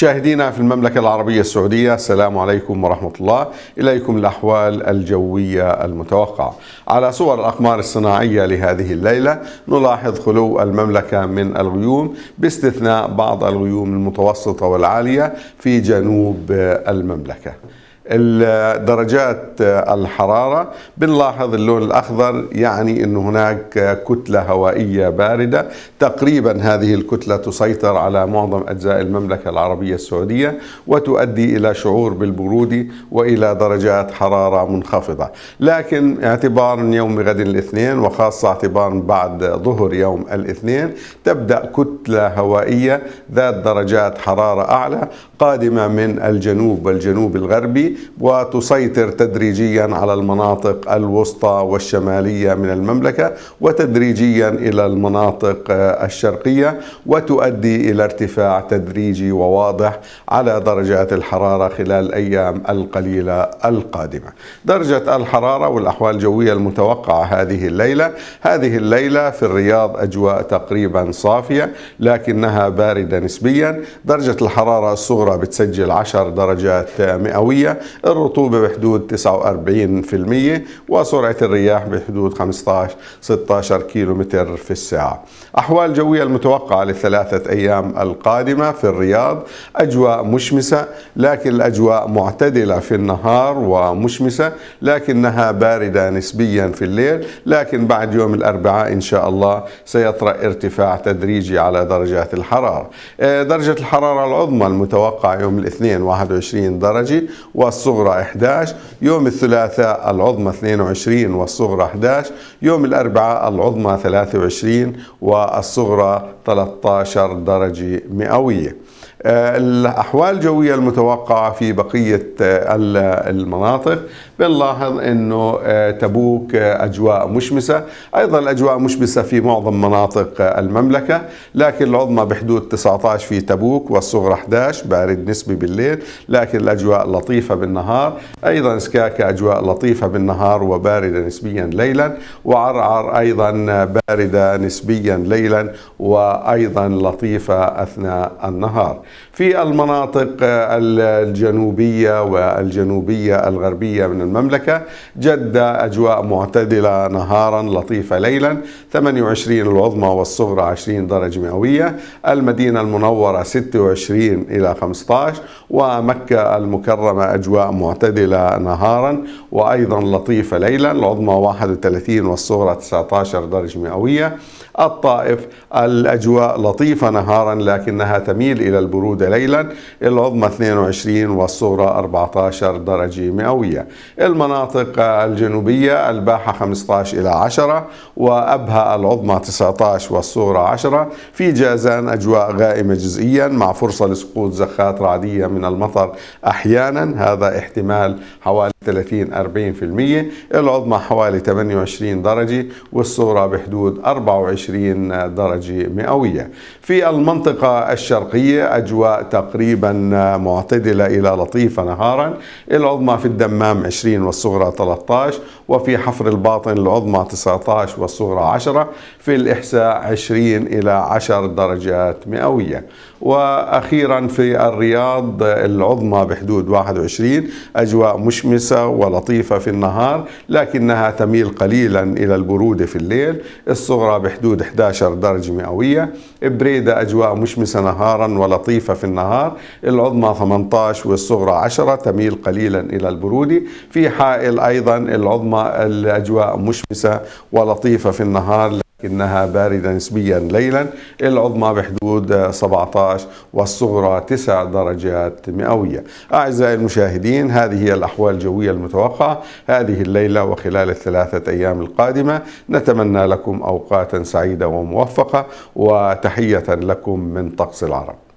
مشاهدينا في المملكة العربية السعودية السلام عليكم ورحمة الله إليكم الأحوال الجوية المتوقعة على صور الأقمار الصناعية لهذه الليلة نلاحظ خلو المملكة من الغيوم باستثناء بعض الغيوم المتوسطة والعالية في جنوب المملكة درجات آه، الحرارة بنلاحظ اللون الأخضر يعني أن هناك آه، كتلة هوائية باردة تقريبا هذه الكتلة تسيطر على معظم أجزاء المملكة العربية السعودية وتؤدي إلى شعور بالبرودة وإلى درجات حرارة منخفضة لكن اعتبار يوم غد الاثنين وخاصة اعتبار بعد ظهر يوم الاثنين تبدأ كتلة هوائية ذات درجات حرارة أعلى قادمة من الجنوب والجنوب الغربي وتسيطر تدريجيا على المناطق الوسطى والشمالية من المملكة وتدريجيا إلى المناطق الشرقية وتؤدي إلى ارتفاع تدريجي وواضح على درجات الحرارة خلال الأيام القليلة القادمة درجة الحرارة والأحوال الجوية المتوقعة هذه الليلة هذه الليلة في الرياض أجواء تقريبا صافية لكنها باردة نسبيا درجة الحرارة الصغرى بتسجل 10 درجات مئوية الرطوبة بحدود 49% وسرعة الرياح بحدود 15-16 كيلو متر في الساعة أحوال جوية المتوقعة للثلاثة أيام القادمة في الرياض أجواء مشمسة لكن الأجواء معتدلة في النهار ومشمسة لكنها باردة نسبيا في الليل لكن بعد يوم الأربعاء إن شاء الله سيطرأ ارتفاع تدريجي على درجات الحرارة درجة الحرارة العظمى المتوقعة يوم الاثنين 21 درجة و الصغرى 11 يوم الثلاثاء العظمى 22 والصغرى 11 يوم الأربعاء العظمى 23 والصغرى 13 درجة مئوية آه، الأحوال الجوية المتوقعة في بقية آه، المناطق بنلاحظ أنه آه، تبوك أجواء مشمسة أيضا الأجواء مشمسة في معظم مناطق المملكة لكن العظمى بحدود 19 في تبوك والصغرى 11 بارد نسبي بالليل لكن الأجواء لطيفة بالنهار أيضا سكاكا أجواء لطيفة بالنهار وباردة نسبيا ليلا وعرعر أيضا باردة نسبيا ليلا وأيضا لطيفة أثناء النهار في المناطق آه، الجنوبية والجنوبية الغربية من المملكة جدة أجواء معتدلة نهارا لطيفة ليلا 28 العظمى والصغرى 20 درجة مئوية المدينة المنورة 26 إلى 15 ومكة المكرمة أجواء معتدلة نهارا وأيضا لطيفة ليلا العظمى 31 والصغرى 19 درجة مئوية الطائف الأجواء لطيفة نهارا لكنها تميل إلى البرودة ليلا العظمى 22 والصغرى 14 درجة مئوية المناطق الجنوبية الباحة 15 إلى 10 وأبها العظمى 19 والصغرى 10 في جازان أجواء غائمة جزئيا مع فرصة لسقوط زخات رعدية من المطر أحيانا هذا احتمال حوالي 30 40% العظمى حوالي 28 درجة والصغرى بحدود 24 درجة مئوية في المنطقة الشرقية أجواء تقريبا معتدلة إلى لطيفة نهارا العظمى في الدمام 20 والصغرى 13 وفي حفر الباطن العظمى 19 والصغرى 10 في الإحساء 20 إلى 10 درجات مئوية واخيرا في الرياض العظمى بحدود 21 اجواء مشمسه ولطيفه في النهار لكنها تميل قليلا الى البروده في الليل الصغرى بحدود 11 درجه مئويه بريده اجواء مشمسه نهارا ولطيفه في النهار العظمى 18 والصغرى 10 تميل قليلا الى البروده في حائل ايضا العظمى الاجواء مشمسه ولطيفه في النهار إنها باردة نسبيا ليلا العظمى بحدود 17 والصغرى 9 درجات مئوية أعزائي المشاهدين هذه هي الأحوال الجوية المتوقعة هذه الليلة وخلال الثلاثة أيام القادمة نتمنى لكم أوقات سعيدة وموفقة وتحية لكم من طقس العرب